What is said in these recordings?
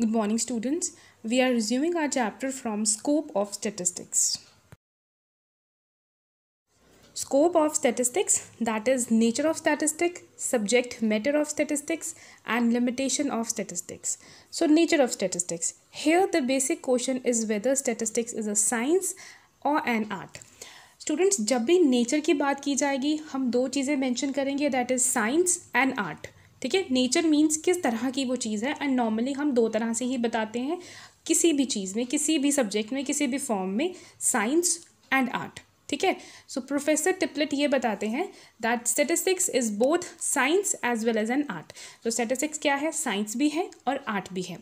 Good morning students. We are resuming our chapter from Scope of Statistics. Scope of statistics that is nature of statistic, subject matter of statistics and limitation of statistics. So nature of statistics. Here the basic question is whether statistics is a science or an art. Students जब भी nature की बात की जाएगी हम दो चीज़ें mention करेंगे that is science and art ठीक है नेचर मीन्स किस तरह की वो चीज़ है एंड नॉर्मली हम दो तरह से ही बताते हैं किसी भी चीज़ में किसी भी सब्जेक्ट में किसी भी फॉर्म में साइंस एंड आर्ट ठीक है सो प्रोफेसर टिपलेट ये बताते हैं that statistics is both science as well as an art तो स्टेटिस्टिक्स क्या है साइंस भी है और आर्ट भी है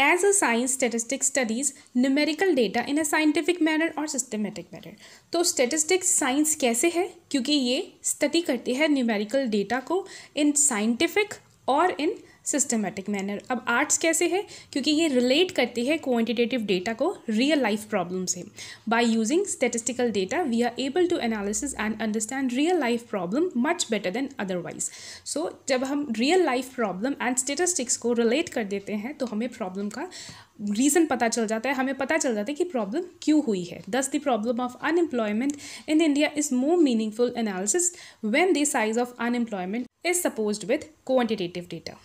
as a science statistic studies numerical data in a scientific manner और सिस्टमेटिक मैनर तो स्टेटिस्टिक्स साइंस कैसे है क्योंकि ये स्टडी करती है न्यूमेरिकल डेटा को इन साइंटिफिक और इन सिस्टमेटिक मैनर अब आर्ट्स कैसे है क्योंकि ये रिलेट करती है क्वांटिटेटिव डेटा को रियल लाइफ प्रॉब्लम से by using statistical data we are able to analysis and understand real life problem much better than otherwise so जब हम real life problem and statistics को रिलेट कर देते हैं तो हमें प्रॉब्लम का रीज़न पता चल जाता है हमें पता चल जाता है कि प्रॉब्लम क्यों हुई है thus the problem of unemployment in India is more meaningful analysis when the size of unemployment is supposed with quantitative data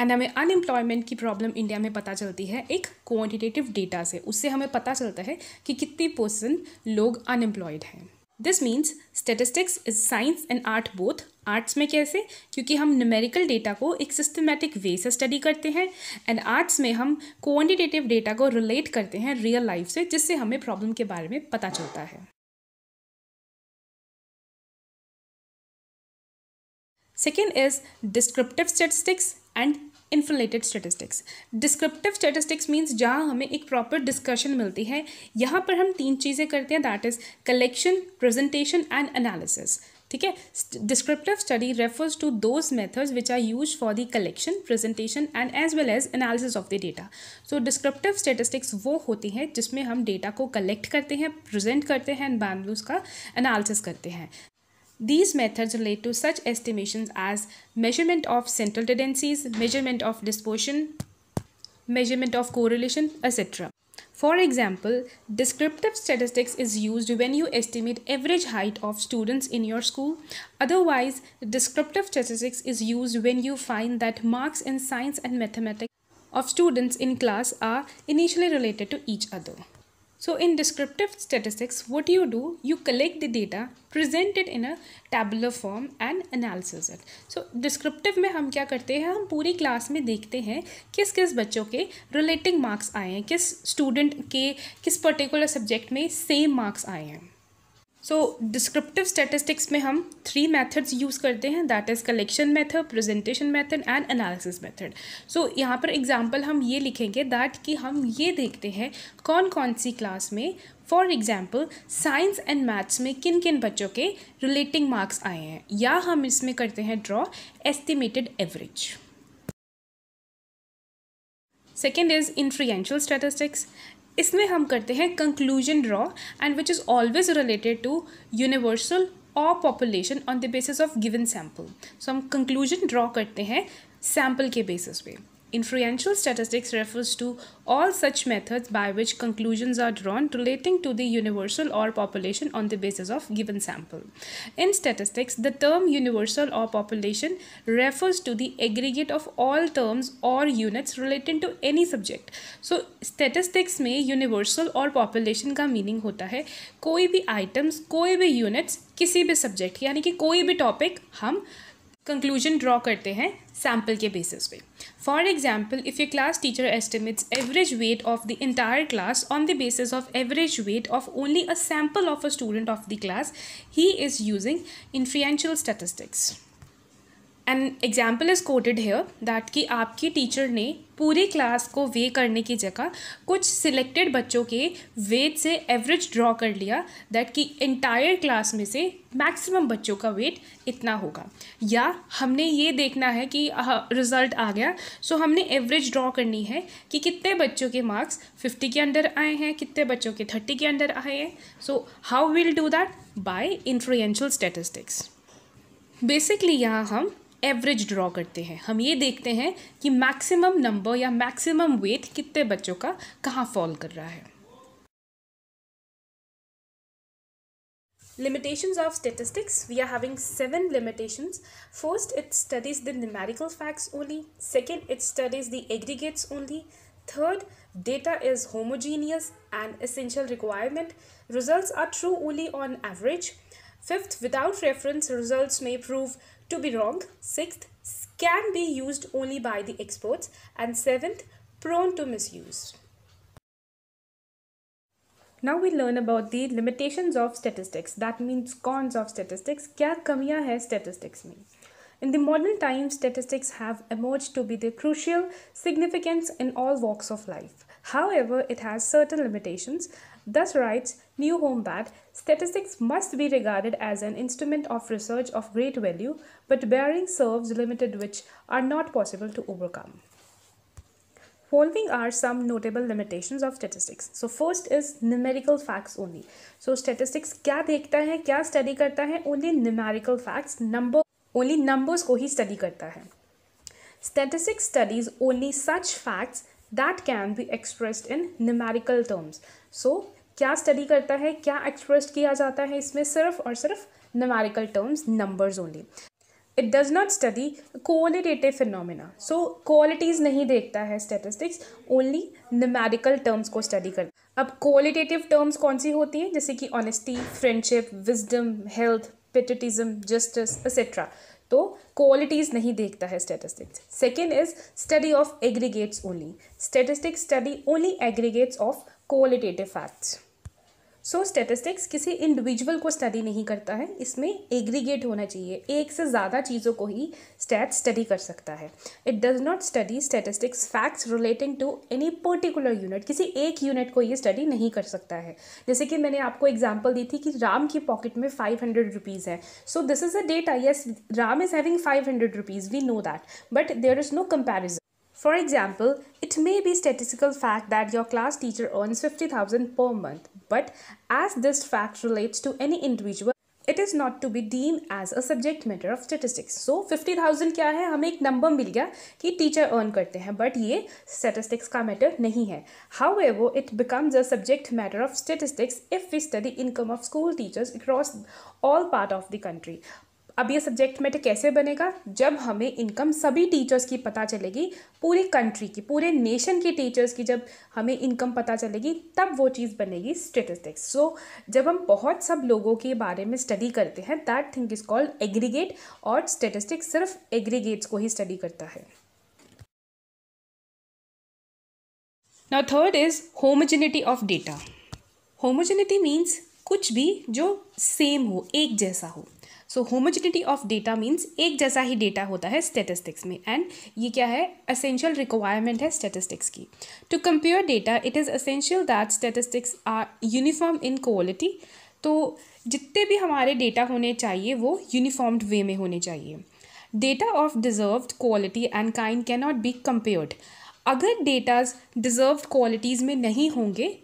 and हमें अनएम्प्लॉयमेंट की प्रॉब्लम इंडिया में पता चलती है एक क्वान्टिटेटिव डेटा से उससे हमें पता चलता है कि कितने परसेंट लोग अनएम्प्लॉयड हैं this means statistics is science and art both arts में कैसे क्योंकि हम न्यूमेरिकल डेटा को एक सिस्टमेटिक वे से स्टडी करते हैं एंड आर्ट्स में हम क्वान्टिटेटिव डेटा को रिलेट करते हैं रियल लाइफ से जिससे हमें प्रॉब्लम के बारे में पता चलता है second is descriptive statistics and inflated statistics descriptive statistics means जहाँ हमें एक प्रॉपर डिस्कशन मिलती है यहाँ पर हम तीन चीज़ें करते हैं that is collection presentation and analysis ठीक है descriptive study refers to those methods which are use for the collection presentation and as well as analysis of the data so descriptive statistics वो होती हैं जिसमें हम डेटा को collect करते हैं प्रेजेंट करते हैं एंड बैंड उसका एनालिसिस करते हैं These methods relate to such estimations as measurement of central tendencies, measurement of dispersion, measurement of correlation, etc. For example, descriptive statistics is used when you estimate average height of students in your school. Otherwise, descriptive statistics is used when you find that marks in science and mathematics of students in class are initially related to each other. So in descriptive statistics, what do you do? You collect the data, present it in a tabular form and analysis it. So descriptive में हम क्या करते हैं हम पूरी class में देखते हैं किस किस बच्चों के relating marks आए हैं किस student के किस particular subject में same marks आए हैं सो डिस्क्रिप्टिव स्टेटिस्टिक्स में हम थ्री मेथड्स यूज़ करते हैं that is collection method presentation method and analysis method so यहाँ पर एग्जांपल हम ये लिखेंगे दैट कि हम ये देखते हैं कौन कौन सी क्लास में for example science and maths में किन किन बच्चों के रिलेटिंग मार्क्स आए हैं या हम इसमें करते हैं draw estimated average second is influential statistics इसमें हम करते हैं conclusion draw and which is always related to universal और population on the basis of given sample so हम कंक्लूजन ड्रॉ करते हैं सैम्पल के बेसिस पे Inferential statistics refers to all such methods by which conclusions are drawn relating to the universal or population on the basis of given sample. In statistics, the term universal or population refers to the aggregate of all terms or units relating to any subject. So, statistics में universal or population का meaning होता है कोई भी items, कोई भी units, किसी भी subject यानी कि कोई भी topic हम कंक्लूजन ड्रॉ करते हैं सैम्पल के बेसिस पे for example if a class teacher estimates average weight of the entire class on the basis of average weight of only a sample of a student of the class he is using influential statistics an example is quoted here that कि आपकी teacher ने पूरी class को वे करने की जगह कुछ selected बच्चों के वेट से एवरेज ड्रॉ कर लिया दैट कि इंटायर क्लास में से मैक्सिमम बच्चों का वेट इतना होगा या हमने ये देखना है कि रिज़ल्ट आ गया सो हमने एवरेज ड्रॉ करनी है कि कितने बच्चों के मार्क्स फिफ्टी के अंडर आए हैं कितने बच्चों के थर्टी के अंडर आए हैं so how will do that by influential statistics basically यहाँ हम एवरेज ड्रॉ करते हैं हम ये देखते हैं कि मैक्सिमम नंबर या मैक्सिमम वेट कितने बच्चों का कहाँ फॉल कर रहा है Limitations of statistics. We are having seven limitations. First, it studies the numerical facts only. Second, it studies the aggregates only. Third, data is homogeneous and essential requirement. Results are true only on average. Fifth, without reference, results may prove to be wrong. Sixth, can be used only by the experts. And seventh, prone to misuse. Now we learn about the limitations of statistics. That means cons of statistics. क्या कमियां है statistics में? In the modern times, statistics have emerged to be the crucial significance in all walks of life. However, it has certain limitations. Thus writes New Home that. Statistics must be regarded as an instrument of research of great value, but bearing serves limited which are not possible to overcome. Following are some notable limitations of statistics. So first is numerical facts only. So statistics क्या देखता है क्या study करता है only numerical facts number only numbers को ही study करता है Statistics studies only such facts that can be expressed in numerical terms. So क्या स्टडी करता है क्या एक्सप्रेस किया जाता है इसमें सिर्फ और सिर्फ numerical terms numbers only it does not study qualitative phenomena so qualities नहीं देखता है स्टेटिस्टिक्स ओनली नमेरिकल टर्म्स को स्टडी करता अब क्वालिटेटिव टर्म्स कौन सी होती हैं जैसे कि honesty friendship wisdom health patriotism justice etcetera तो क्वालिटीज़ नहीं देखता है statistics second is study of aggregates only statistics study only aggregates of qualitative facts so so, statistics किसी इंडिविजुअल को स्टडी नहीं करता है इसमें एग्रीगेट होना चाहिए एक से ज़्यादा चीज़ों को ही स्टैट स्टडी कर सकता है it does not study statistics facts relating to any particular unit किसी एक यूनिट को ये स्टडी नहीं कर सकता है जैसे कि मैंने आपको एग्जाम्पल दी थी कि राम की पॉकेट में फाइव हंड्रेड रुपीज़ है so this is a data yes Ram is having five hundred rupees we know that but there is no comparison For example, it may be statistical fact that your class teacher earns 50,000 per month, but as this fact relates to any individual, it is not to be deem as a subject matter of statistics so fifty thousand क्या है हमें एक number मिल गया कि teacher earn करते हैं but ये statistics का मैटर नहीं है however it becomes a subject matter of statistics if we study income of school teachers across all part of the country अब ये सब्जेक्ट मैटर कैसे बनेगा जब हमें इनकम सभी टीचर्स की पता चलेगी पूरी कंट्री की पूरे नेशन की टीचर्स की जब हमें इनकम पता चलेगी तब वो चीज़ बनेगी स्टेटिस्टिक्स सो so, जब हम बहुत सब लोगों के बारे में स्टडी करते हैं that thing is called aggregate और स्टेटिस्टिक्स सिर्फ एग्रीगेट्स को ही स्टडी करता है now third is homogeneity of data homogeneity means कुछ भी जो सेम हो एक जैसा हो so homogeneity of data means एक जैसा ही डेटा होता है स्टेटिस्टिक्स में एंड ये क्या है असेंशियल रिक्वायरमेंट है स्टेटिस्टिक्स की to compare data it is essential that statistics are uniform in quality तो जितने भी हमारे डेटा होने चाहिए वो यूनिफॉर्म्ड वे में होने चाहिए डेटा ऑफ डिज़र्व quality and kind cannot be compared अगर डेटाज डिजर्व क्वालिटीज़ में नहीं होंगे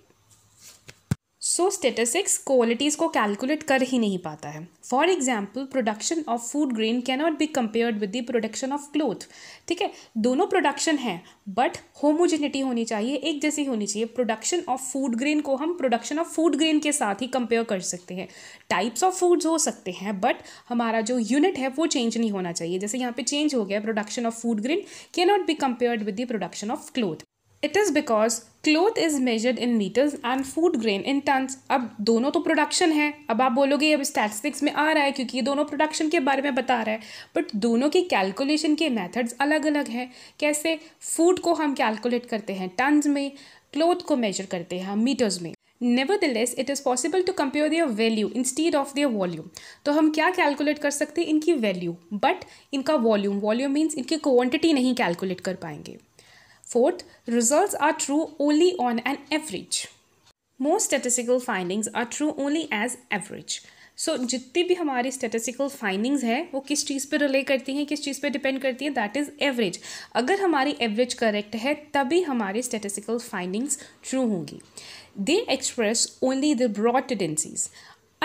सो स्टेटिक्स क्वालिटीज़ को कैलकुलेट कर ही नहीं पाता है for example production of food grain cannot be compared with the production of cloth ठीक है दोनों प्रोडक्शन हैं बट होमोजेनिटी होनी चाहिए एक जैसी होनी चाहिए प्रोडक्शन ऑफ फूड ग्रेन को हम प्रोडक्शन ऑफ फूड ग्रेन के साथ ही कंपेयर कर सकते हैं टाइप्स ऑफ फूड्स हो सकते हैं बट हमारा जो यूनिट है वो चेंज नहीं होना चाहिए जैसे यहाँ पे चेंज हो गया production of food grain cannot be compared with the production of cloth it is because cloth is measured in metres and food grain in tons अब दोनों तो प्रोडक्शन है अब आप बोलोगे अब स्टैटिस्टिक्स में आ रहा है क्योंकि ये दोनों प्रोडक्शन के बारे में बता रहा है बट दोनों की कैलकुलेशन के मेथड्स अलग अलग हैं कैसे फूड को हम कैलकुलेट करते हैं टनस में क्लोथ को मेजर करते हैं हम मीटर्स में nevertheless it is possible to compare their value instead of their volume तो हम क्या कैलकुलेट कर सकते हैं इनकी वैल्यू बट इनका वॉल्यूम वॉल्यूम मीन्स इनकी क्वान्टिटी नहीं कैलकुलेट कर पाएंगे Fourth, results are true only on an average. Most statistical findings are true only as average. So so, जितनी भी हमारी स्टेटिस्टिकल फाइंडिंग्स हैं वो किस चीज़ पे रिले करती हैं किस चीज़ पे डिपेंड करती हैं दैट इज़ एवरेज अगर हमारी एवरेज करेक्ट है तभी हमारी स्टेटिस्टिकल फाइंडिंग्स ट्रू होंगी they express only the broad tendencies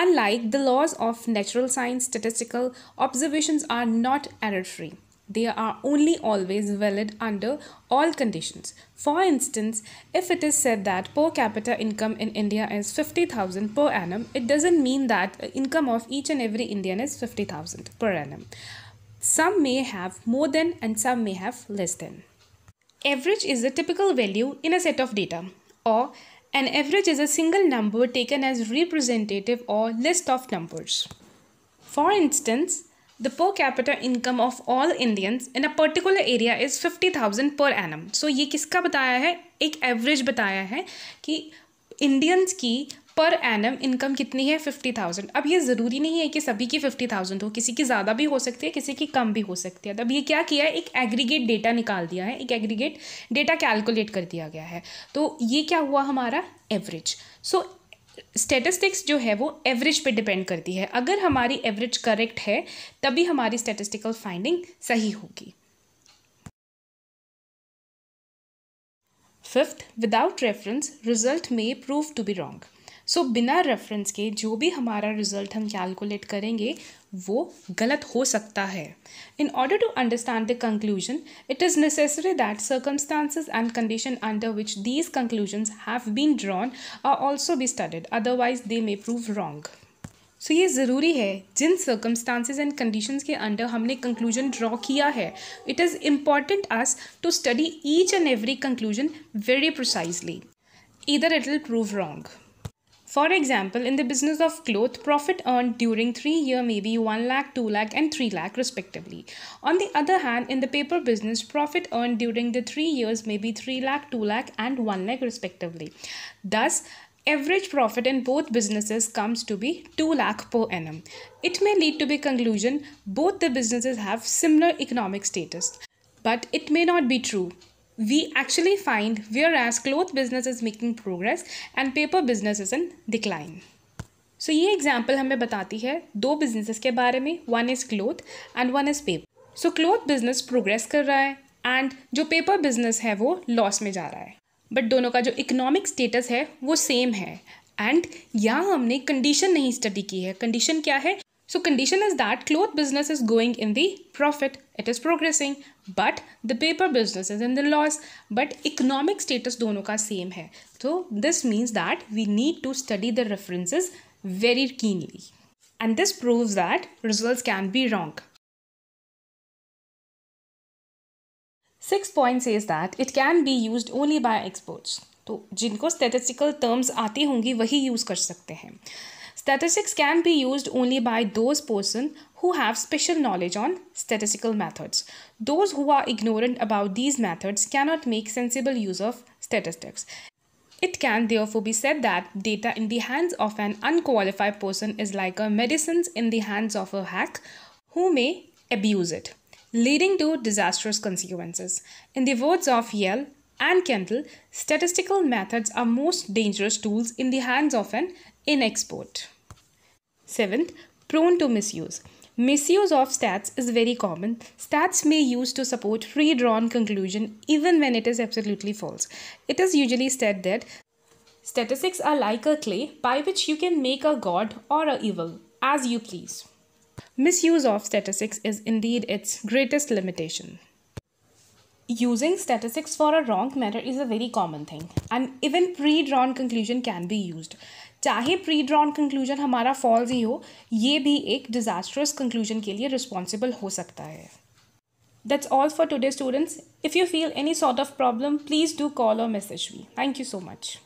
unlike the laws of natural science statistical observations are not error free they are only always valid under all conditions. For instance, if it is said that per capita income in India is 50,000 per annum, it doesn't mean that income of each and every Indian is 50,000 per annum. Some may have more than and some may have less than. Average is the typical value in a set of data or an average is a single number taken as representative or list of numbers. For instance, the per capita income of all Indians in a particular area is thousand per annum. So ये किसका बताया है एक average बताया है कि Indians की per annum income कितनी है फिफ्टी थाउजेंड अब ये ज़रूरी नहीं है कि सभी की फिफ्टी थाउजेंड हो किसी की ज़्यादा भी हो सकती है किसी की कम भी हो सकती है तब ये क्या किया है एक एग्रीगेट डेटा निकाल दिया है एक एग्रीगेट डेटा कैलकुलेट कर दिया गया है तो ये क्या हुआ हमारा एवरेज सो स्टेटिस्टिक्स जो है वो एवरेज पे डिपेंड करती है अगर हमारी एवरेज करेक्ट है तभी हमारी स्टेटिस्टिकल फाइंडिंग सही होगी फिफ्थ विदाउट रेफरेंस रिजल्ट में prove to be wrong so बिना रेफरेंस के जो भी हमारा रिजल्ट हम कैलकुलेट करेंगे वो गलत हो सकता है in order to understand the conclusion it is necessary that circumstances and condition under which these conclusions have been drawn are also be studied otherwise they may prove wrong so ये ज़रूरी है जिन सर्कमस्टांसिस एंड कंडीशंस के under हमने conclusion draw किया है it is important us to study each and every conclusion very precisely इधर it will prove wrong For example, in the business of cloth, profit earned during 3 year may be 1 lakh, 2 lakh and 3 lakh respectively. On the other hand, in the paper business, profit earned during the 3 years may be 3 lakh, 2 lakh and 1 lakh respectively. Thus, average profit in both businesses comes to be 2 lakh per annum. It may lead to the conclusion both the businesses have similar economic status, but it may not be true. we actually find whereas cloth business is making progress and paper business is in decline. So so, ये example हमें बताती है दो businesses के बारे में one is cloth and one is paper so cloth business progress कर रहा है एंड जो पेपर बिजनेस है वो लॉस में जा रहा है बट दोनों का जो इकोनॉमिक स्टेटस है वो सेम है एंड यहाँ हमने कंडीशन नहीं स्टडी की है कंडीशन क्या है So condition is that cloth business is going in the profit, it is progressing, but the paper business is in the loss, but economic status dono ka same hai So this means that we need to study the references very keenly. And this proves that results can be wrong. Sixth point says that it can be used only by experts. to jinko statistical terms aati hongi wahi use kar sakte hain Statistics can be used only by those persons who have special knowledge on statistical methods. Those who are ignorant about these methods cannot make sensible use of statistics. It can therefore be said that data in the hands of an unqualified person is like a medicine in the hands of a hack who may abuse it, leading to disastrous consequences. In the words of Yale and Kendall, statistical methods are most dangerous tools in the hands of an in export. Seventh, prone to misuse. Misuse of stats is very common. Stats may used to support pre-drawn conclusion even when it is absolutely false. It is usually said that statistics are like a clay by which you can make a god or a evil as you please. Misuse of statistics is indeed its greatest limitation. Using statistics for a wrong matter is a very common thing, and even pre drawn conclusion can be used. चाहे pre drawn conclusion हमारा false ही हो ये भी एक disastrous conclusion के लिए responsible हो सकता है that's all for today students if you feel any sort of problem please do call और message me thank you so much